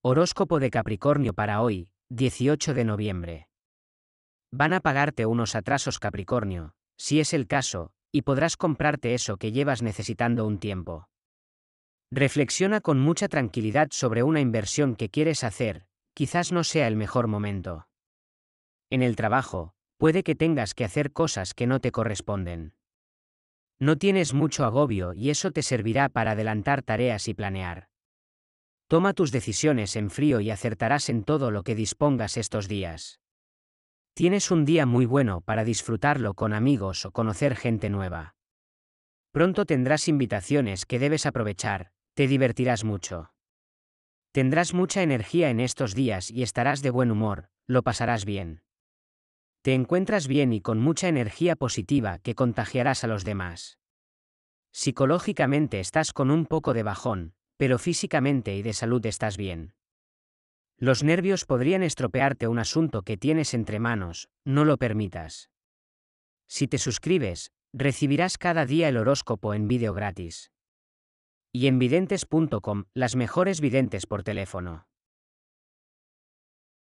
Horóscopo de Capricornio para hoy, 18 de noviembre. Van a pagarte unos atrasos Capricornio, si es el caso, y podrás comprarte eso que llevas necesitando un tiempo. Reflexiona con mucha tranquilidad sobre una inversión que quieres hacer, quizás no sea el mejor momento. En el trabajo, puede que tengas que hacer cosas que no te corresponden. No tienes mucho agobio y eso te servirá para adelantar tareas y planear. Toma tus decisiones en frío y acertarás en todo lo que dispongas estos días. Tienes un día muy bueno para disfrutarlo con amigos o conocer gente nueva. Pronto tendrás invitaciones que debes aprovechar, te divertirás mucho. Tendrás mucha energía en estos días y estarás de buen humor, lo pasarás bien. Te encuentras bien y con mucha energía positiva que contagiarás a los demás. Psicológicamente estás con un poco de bajón, pero físicamente y de salud estás bien. Los nervios podrían estropearte un asunto que tienes entre manos, no lo permitas. Si te suscribes, recibirás cada día el horóscopo en vídeo gratis. Y en videntes.com, las mejores videntes por teléfono.